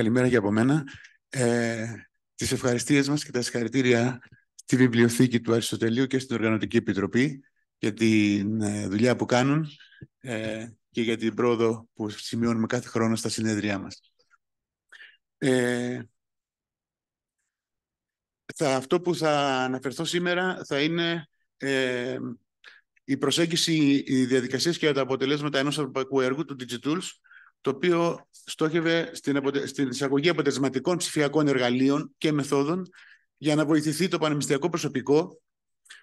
καλημέρα και από μένα. Ε, τις ευχαριστίες μας και τα συγχαρητήρια στη Βιβλιοθήκη του Αριστοτελείου και στην Οργανωτική Επιτροπή για τη ε, δουλειά που κάνουν ε, και για την πρόοδο που σημειώνουμε κάθε χρόνο στα συνέδριά μας. Ε, θα, αυτό που θα αναφερθώ σήμερα θα είναι ε, η προσέγγιση, οι διαδικασίες και τα αποτελέσματα ενός ευρωπαϊκού έργου, του DigiTools, το οποίο στόχευε στην, στην εισαγωγή αποτελεσματικών ψηφιακών εργαλείων και μεθόδων για να βοηθηθεί το πανεπιστημιακό προσωπικό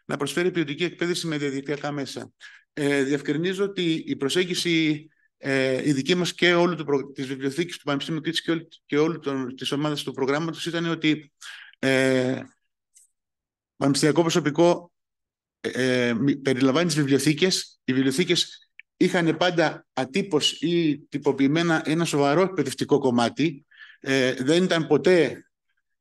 να προσφέρει ποιοτική εκπαίδευση με διαδικτυακά μέσα. Ε, διευκρινίζω ότι η προσέγγιση ε, η δική μας και όλου προ... της Βιβλιοθήκης του Πανεπιστήμιου Κρήτης και, όλη... και όλου των... της ομάδας του προγράμματος ήταν ότι ε, πανεπιστημιακό προσωπικό ε, ε περιλαμβάνει τις βιβλιοθήκες, Οι βιβλιοθήκες είχαν πάντα ατύπως ή τυποποιημένα ένα σοβαρό εκπαιδευτικό κομμάτι. Ε, δεν ήταν ποτέ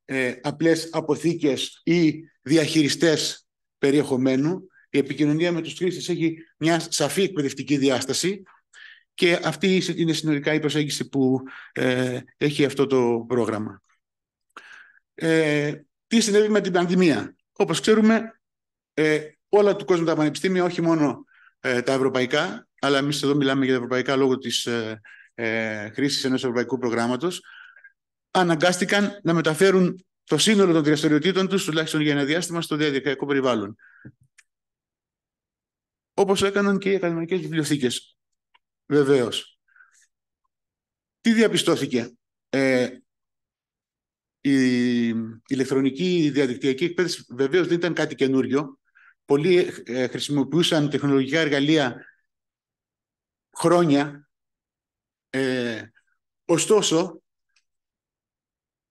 ε, απλές αποθήκες ή διαχειριστές περιεχομένου. Η επικοινωνία με τους χρήστες έχει μια σαφή εκπαιδευτική διάσταση και αυτή είναι συνολικά η προσέγγιση που ε, έχει αυτό το πρόγραμμα. Ε, τι συνέβη με την πανδημία. Όπως ξέρουμε, ε, όλα του κόσμου τα πανεπιστήμια, όχι μόνο ε, τα ευρωπαϊκά, αλλά εμείς εδώ μιλάμε για τα ευρωπαϊκά λόγω της ε, ε χρήσης ενός ευρωπαϊκού προγράμματος, αναγκάστηκαν να μεταφέρουν το σύνολο των δραστηριοτήτων τους, τουλάχιστον για ένα διάστημα, στο διαδικτυακό περιβάλλον. Όπως έκαναν και οι ακαδημαϊκές βιβλιοθήκες. Βεβαίως. Τι διαπιστώθηκε. Ε, η ηλεκτρονική διαδικτυακή εκπαίδευση βεβαίως δεν ήταν κάτι καινούριο πολλοί ε, χρησιμοποιούσαν τεχνολογικά εργαλεία χρόνια. Ε, ωστόσο,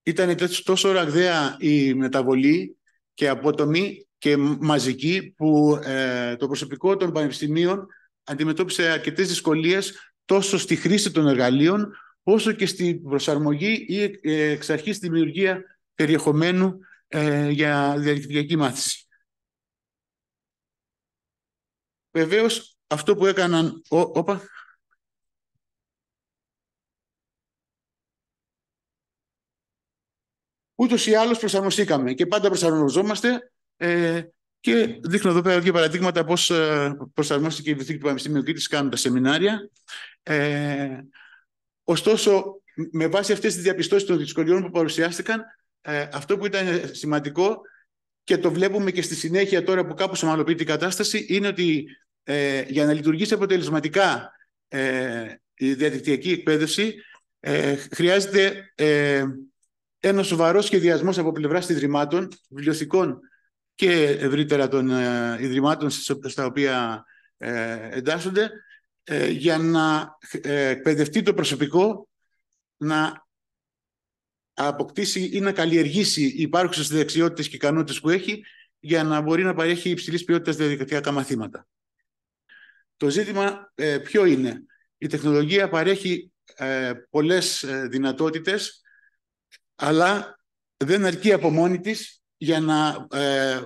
ήταν τόσο ραγδαία η μεταβολή και απότομη και μαζική που ε, το προσωπικό των πανεπιστημίων αντιμετώπισε αρκετές δυσκολίες τόσο στη χρήση των εργαλείων όσο και στην προσαρμογή ή ε, εξ αρχής δημιουργία περιεχομένου για διαδικτυακή μάθηση. Βεβαίως αυτό που έκαναν... Ο, όπα. Ούτως ή άλλως προσαρμοστήκαμε και πάντα προσαρμοζόμαστε ε, και δείχνω εδώ πέρα δύο παραδείγματα πώς ε, προσαρμόστηκε η βιβλιοθήκη του Πανεπιστημίου Κρήτης κάνουν τα σεμινάρια. Ε, ωστόσο, με βάση αυτές τις διαπιστώσεις των δυσκολιών που παρουσιάστηκαν, ε, αυτό που ήταν σημαντικό και το βλέπουμε και στη συνέχεια τώρα που κάπως ομαλοποιείται η κατάσταση, είναι ότι ε, για να λειτουργήσει αποτελεσματικά ε, η διαδικτυακή εκπαίδευση ε, χρειάζεται ε, ένα σοβαρό σχεδιασμός από πλευράς ιδρυμάτων, βιβλιοθηκών και ευρύτερα των ε, ιδρυμάτων στα οποία ε, εντάσσονται ε, για να εκπαιδευτεί το προσωπικό να αποκτήσει ή να καλλιεργήσει οι υπάρχουσες δεξιότητες και ικανότητες που έχει για να μπορεί να παρέχει υψηλής ποιότητας διαδικτυακά μαθήματα. Το ζήτημα ε, ποιο είναι. Η τεχνολογία παρέχει ε, πολλές ε, δυνατότητες, αλλά δεν αρκεί από μόνη της για να ε,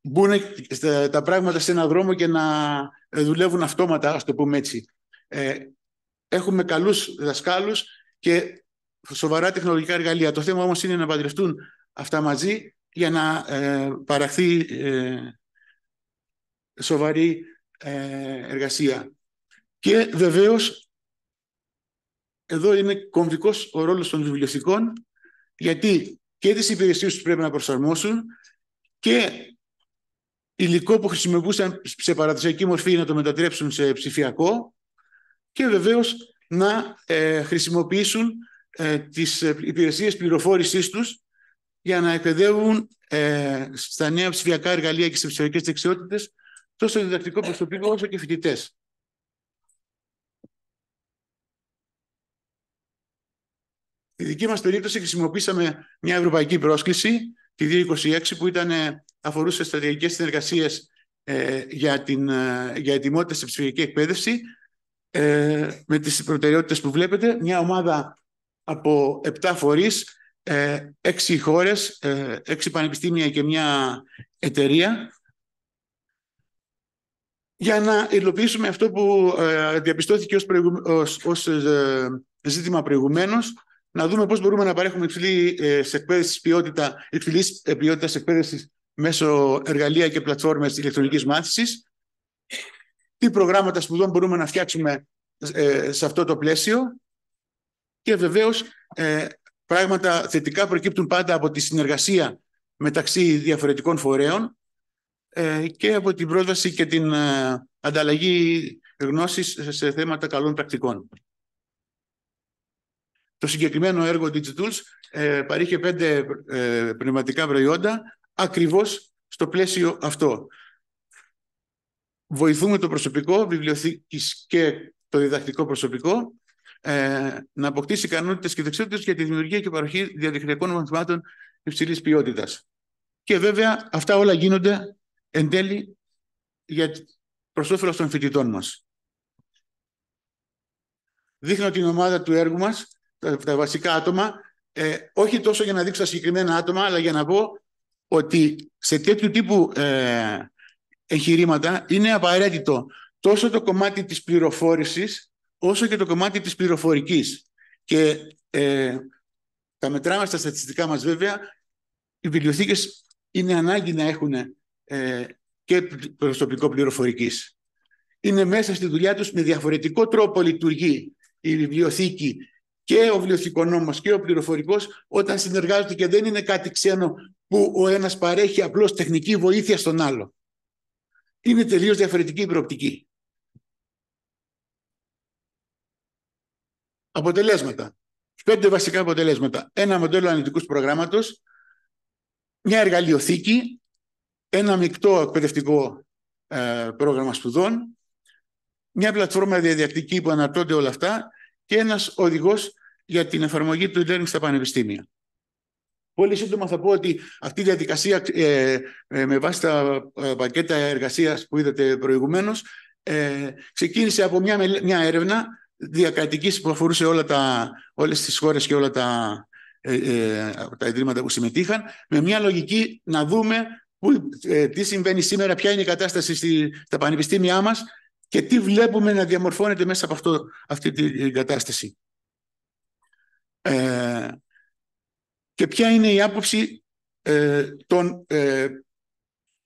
μπουν τα πράγματα σε έναν δρόμο και να ε, δουλεύουν αυτόματα, ας το πούμε έτσι. Έχουμε καλούς δασκάλους και σοβαρά τεχνολογικά εργαλεία. Το θέμα όμως είναι να παντρευτούν αυτά μαζί για να παραχθεί σοβαρή ε, εργασία. Και βεβαίως, εδώ είναι κομβικός ο ρόλος των βιβλιοθηκών, γιατί και τις υπηρεσίες τους πρέπει να προσαρμόσουν και υλικό που χρησιμοποιούσαν σε παραδοσιακή μορφή να το μετατρέψουν σε ψηφιακό και βεβαίως να ε, χρησιμοποιήσουν ε, τις υπηρεσίες πληροφόρησής τους για να εκπαιδεύουν ε, στα νέα ψηφιακά εργαλεία και στις ψηφιακές δεξιότητες τόσο διδακτικό προσωπικό όσο και φοιτητές. Στη δική μας περίπτωση χρησιμοποίησαμε μια ευρωπαϊκή πρόσκληση, τη 226, που ήταν, ε, αφορούσε στρατηγικές συνεργασίες ε, για, την, ε, για ετοιμότητα σε ψηφιακή εκπαίδευση, ε, με τις προτεραιότητες που βλέπετε, μια ομάδα από 7 φορείς, 6 ε, χώρες, 6 ε, πανεπιστήμια και μια εταιρεία, για να υλοποιήσουμε αυτό που ε, διαπιστώθηκε ως, ως, ως ε, ζήτημα προηγουμένως, να δούμε πώς μπορούμε να παρέχουμε υψηλή ε, σε εκπαίδευση ποιότητα, υψηλής εκπαίδευση μέσω εργαλεία και πλατφόρμες ηλεκτρονικής μάθησης, τι προγράμματα σπουδών μπορούμε να φτιάξουμε σε αυτό το πλαίσιο και βεβαίως πράγματα θετικά προκύπτουν πάντα από τη συνεργασία μεταξύ διαφορετικών φορέων ε, και από την πρόσβαση και την ε, ανταλλαγή γνώσης σε θέματα καλών πρακτικών. Το συγκεκριμένο έργο DigiTools ε, παρήχε πέντε πνευματικά προϊόντα ακριβώς στο πλαίσιο αυτό. Βοηθούμε το προσωπικό, βιβλιοθήκης και το διδακτικό προσωπικό να αποκτήσει ικανότητες και δεξιότητες για τη δημιουργία και παροχή διαδικτυακών μαθημάτων υψηλής ποιότητας. Και βέβαια αυτά όλα γίνονται εν τέλει για προς όφελος των φοιτητών μας. Δείχνω την ομάδα του έργου μας, τα, βασικά άτομα, ε, όχι τόσο για να δείξω τα συγκεκριμένα άτομα, αλλά για να πω ότι σε τέτοιου τύπου ε, εγχειρήματα είναι απαραίτητο τόσο το κομμάτι της πληροφόρησης, όσο και το κομμάτι της πληροφορικής. Και ε, τα μετράμε στα στατιστικά μας βέβαια, οι βιβλιοθήκες είναι ανάγκη να έχουν ε, και προσωπικό πληροφορικής. Είναι μέσα στη δουλειά τους με διαφορετικό τρόπο λειτουργεί η βιβλιοθήκη και ο βιβλιοθηκονόμος και ο πληροφορικός όταν συνεργάζονται και δεν είναι κάτι ξένο που ο ένας παρέχει απλώς τεχνική βοήθεια στον άλλο. Είναι τελείως διαφορετική η προοπτική. Αποτελέσματα. Πέντε βασικά αποτελέσματα. Ένα μοντέλο αναλυτικού προγράμματος, μια εργαλειοθήκη ένα μεικτό εκπαιδευτικό ε, πρόγραμμα σπουδών, μια πλατφόρμα διαδιακτική που αναρτώνται όλα αυτά και ένας οδηγός για την εφαρμογή του e-learning στα πανεπιστήμια. Πολύ σύντομα θα πω ότι αυτή η διαδικασία ε, ε, με βάση τα ε, πακέτα εργασίας που είδατε προηγουμένως ξεκίνησε από μια, μια έρευνα διακρατικής που αφορούσε όλα τα, όλες τις χώρες και όλα τα, τα που συμμετείχαν με μια λογική να δούμε που, ε, τι συμβαίνει σήμερα, ποια είναι η κατάσταση στη, στα πανεπιστήμια μας και τι βλέπουμε να διαμορφώνεται μέσα από αυτό, αυτή την κατάσταση. Ε, και ποια είναι η άποψη ε, των ε,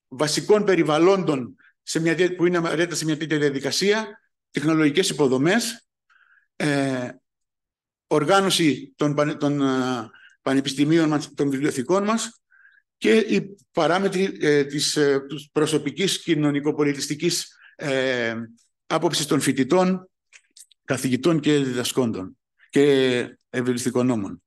βασικών περιβαλλόντων σε μια, που είναι αρέτα σε μια τέτοια διαδικασία, τεχνολογικές υποδομές, οργάνωση των, των πανεπιστημίων μας, των βιβλιοθηκών μας, και οι παράμετροι ε, της ε, προσωπικής κοινωνικοπολιτιστικής ε, των φοιτητών, καθηγητών και διδασκόντων και ευελιστικών νόμων.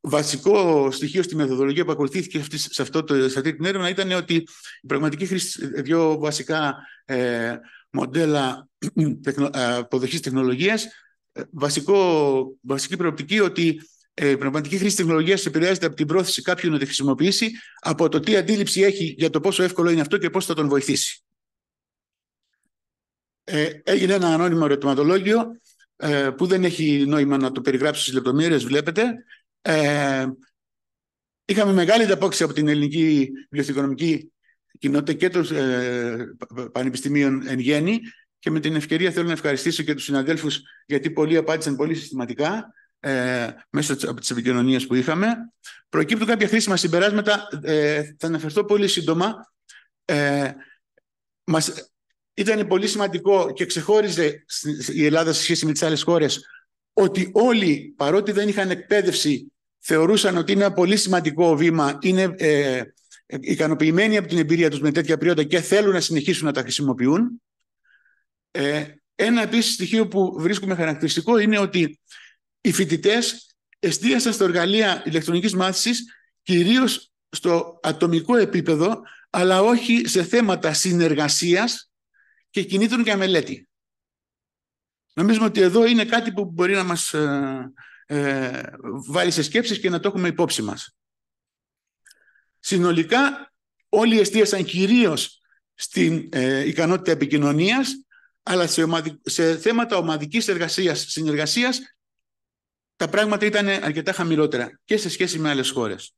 Βασικό στοιχείο στη μεθοδολογία που ακολουθήθηκε σε, αυτό το, σε αυτή την έρευνα ήταν ότι η πραγματική χρήση, δύο βασικά ε, μοντέλα ε, αποδοχής τεχνολογίας, ε, βασικό, βασική προοπτική ότι ε, η πνευματική χρήση τεχνολογίας επηρεάζεται από την πρόθεση κάποιου να τη χρησιμοποιήσει, από το τι αντίληψη έχει για το πόσο εύκολο είναι αυτό και πώς θα τον βοηθήσει. Ε, έγινε ένα ανώνυμο ερωτηματολόγιο ε, που δεν έχει νόημα να το περιγράψω στις λεπτομέρειες, βλέπετε. Ε, είχαμε μεγάλη ανταπόκριση από την ελληνική βιοθηκονομική κοινότητα και των ε, πανεπιστημίων εν γέννη και με την ευκαιρία θέλω να ευχαριστήσω και τους συναδέλφους γιατί πολλοί απάντησαν πολύ συστηματικά ε, μέσω από τις επικοινωνίες που είχαμε, προκύπτουν κάποια χρήσιμα συμπεράσματα, ε, θα αναφερθώ πολύ σύντομα. Ε, μας, ήταν πολύ σημαντικό και ξεχώριζε η Ελλάδα σε σχέση με τις άλλες χώρες ότι όλοι, παρότι δεν είχαν εκπαίδευση, θεωρούσαν ότι είναι ένα πολύ σημαντικό βήμα, είναι ε, ικανοποιημένοι από την εμπειρία τους με τέτοια προϊόντα και θέλουν να συνεχίσουν να τα χρησιμοποιούν. Ε, ένα επίσης στοιχείο που βρίσκουμε χαρακτηριστικό είναι ότι οι φοιτητές εστίασαν στα εργαλεία ηλεκτρονικής μάθησης κυρίως στο ατομικό επίπεδο, αλλά όχι σε θέματα συνεργασίας και κινήτων για μελέτη. Νομίζουμε ότι εδώ είναι κάτι που μπορεί να μας ε, ε, βάλει σε σκέψεις και να το έχουμε υπόψη μας. Συνολικά, όλοι εστίασαν κυρίως στην ε, ικανότητα επικοινωνίας, αλλά σε, σε θέματα ομαδικής εργασίας, συνεργασίας τα πράγματα ήταν αρκετά χαμηλότερα και σε σχέση με άλλες χώρες.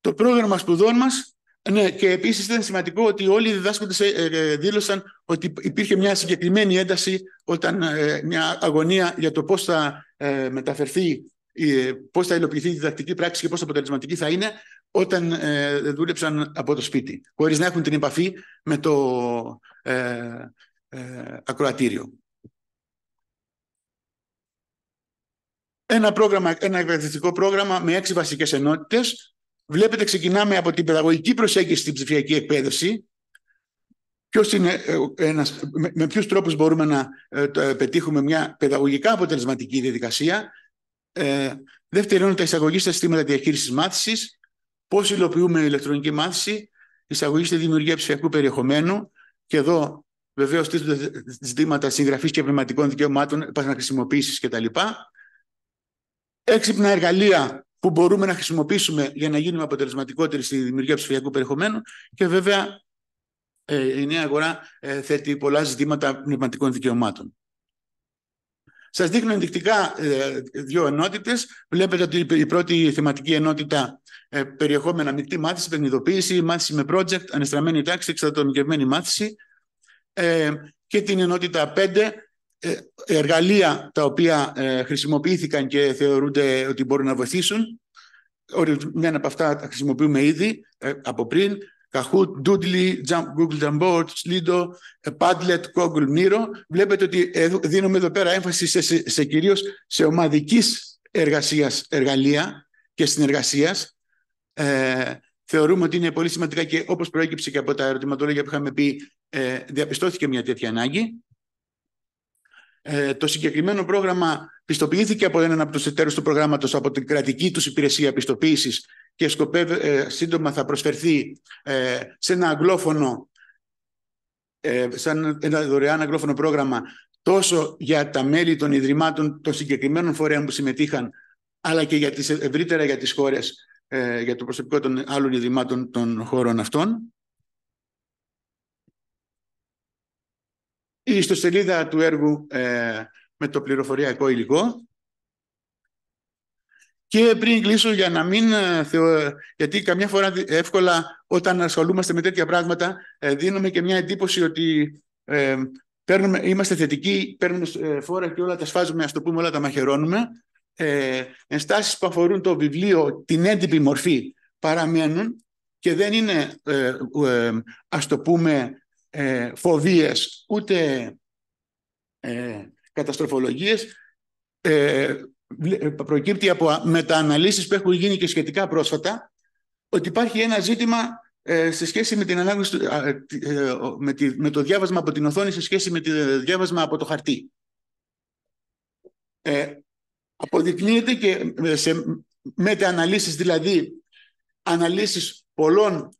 Το πρόγραμμα σπουδών μας ναι, και επίσης ήταν σημαντικό ότι όλοι οι διδάσκοντες ε, ε, ε, δήλωσαν ότι υπήρχε μια συγκεκριμένη ένταση όταν μια αγωνία για το πώς θα μεταφερθεί, πώς θα υλοποιηθεί η διδακτική πράξη και πώς αποτελεσματική θα είναι όταν δούλεψαν από το σπίτι, χωρίς να έχουν την επαφή με το ακροατήριο. ένα, πρόγραμμα, ένα εκπαιδευτικό πρόγραμμα με έξι βασικές ενότητες. Βλέπετε, ξεκινάμε από την παιδαγωγική προσέγγιση στην ψηφιακή εκπαίδευση. Ποιος είναι, ε, ένας, με, με ποιους τρόπους μπορούμε να ε, ε, πετύχουμε μια παιδαγωγικά αποτελεσματική διαδικασία. Ε, δεύτερη εισαγωγή στα συστήματα διαχείρισης μάθησης. Πώς υλοποιούμε η ηλεκτρονική μάθηση. Εισαγωγή στη δημιουργία ψηφιακού περιεχομένου. Και εδώ Βεβαίως, τίθονται ζητήματα συγγραφής και πνευματικών δικαιωμάτων, επαναχρησιμοποίηση κτλ έξυπνα εργαλεία που μπορούμε να χρησιμοποιήσουμε για να γίνουμε αποτελεσματικότεροι στη δημιουργία ψηφιακού περιεχομένου και βέβαια ε, η νέα αγορά ε, θέτει πολλά ζητήματα πνευματικών δικαιωμάτων. Σας δείχνω ενδεικτικά ε, δύο ενότητες. Βλέπετε ότι η πρώτη θεματική ενότητα περιεχόμενα μεικτή μάθηση, παιχνιδοποίηση, μάθηση με project, ανεστραμμένη τάξη, εξατομικευμένη μάθηση και την ενότητα 5 ε, εργαλεία τα οποία ε, χρησιμοποιήθηκαν και θεωρούνται ότι μπορούν να βοηθήσουν. Ορισμένα από αυτά τα χρησιμοποιούμε ήδη ε, από πριν. Kahoot, Doodly, Google Jamboard, Slido, Padlet, Google Miro. Βλέπετε ότι δίνουμε εδώ πέρα έμφαση σε, σε, σε κυρίως σε ομαδικής εργασίας εργαλεία και συνεργασίας. θεωρούμε ότι είναι πολύ σημαντικά και όπως προέκυψε και από τα ερωτηματολόγια που είχαμε πει, διαπιστώθηκε μια τέτοια ανάγκη. Ε, το συγκεκριμένο πρόγραμμα πιστοποιήθηκε από έναν από τους εταίρους του προγράμματος από την κρατική τους υπηρεσία πιστοποίησης και σκοπεύει, ε, σύντομα θα προσφερθεί ε, σε ένα αγγλόφωνο σαν ένα δωρεάν αγγλόφωνο πρόγραμμα τόσο για τα μέλη των ιδρυμάτων των συγκεκριμένων φορέων που συμμετείχαν αλλά και για τις, ευρύτερα για τις χώρες, για το προσωπικό των άλλων ιδρυμάτων των χώρων αυτών. η ιστοσελίδα του έργου ε, με το πληροφοριακό υλικό. Και πριν κλείσω για να μην ε, γιατί καμιά φορά εύκολα όταν ασχολούμαστε με τέτοια πράγματα ε, δίνουμε και μια εντύπωση ότι ε, παίρνουμε, είμαστε θετικοί, παίρνουμε φόρα και όλα τα σφάζουμε, ας το πούμε όλα τα μαχαιρώνουμε. Ε, ενστάσεις που αφορούν το βιβλίο, την έντυπη μορφή παραμένουν και δεν είναι, ε, το πούμε, ε, φοβίες, ούτε ε, καταστροφολογίες, ε, προκύπτει από μετααναλύσεις που έχουν γίνει και σχετικά πρόσφατα, ότι υπάρχει ένα ζήτημα ε, σε σχέση με, την ανάγνωση, τη, ε, το διάβασμα από την οθόνη σε σχέση με το ε, διάβασμα από το χαρτί. αποδεικνύεται και σε μετααναλύσεις, δηλαδή αναλύσεις πολλών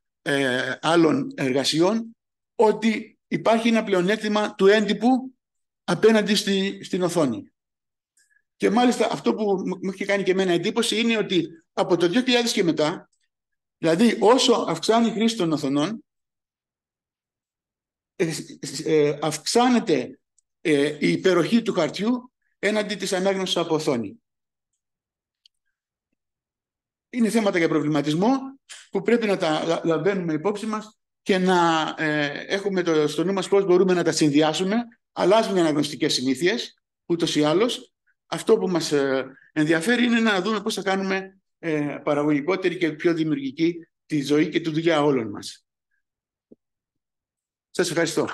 άλλων εργασιών, ότι υπάρχει ένα πλεονέκτημα του έντυπου απέναντι στη, στην οθόνη. Και μάλιστα αυτό που μου έχει κάνει και εμένα εντύπωση είναι ότι από το 2000 και μετά, δηλαδή όσο αυξάνει η χρήση των οθονών, ε, ε, αυξάνεται ε, η υπεροχή του χαρτιού έναντι της ανάγνωσης από οθόνη. Είναι θέματα για προβληματισμό που πρέπει να τα λαμβάνουμε υπόψη μας και να ε, έχουμε το, στο νου μας πώς μπορούμε να τα συνδυάσουμε. Αλλάζουν οι αναγνωστικές συνήθειες, ούτως ή άλλως. Αυτό που μας ε, ενδιαφέρει είναι να δούμε πώς θα κάνουμε ε, παραγωγικότερη και πιο δημιουργική τη ζωή και τη δουλειά όλων μας. Σας ευχαριστώ.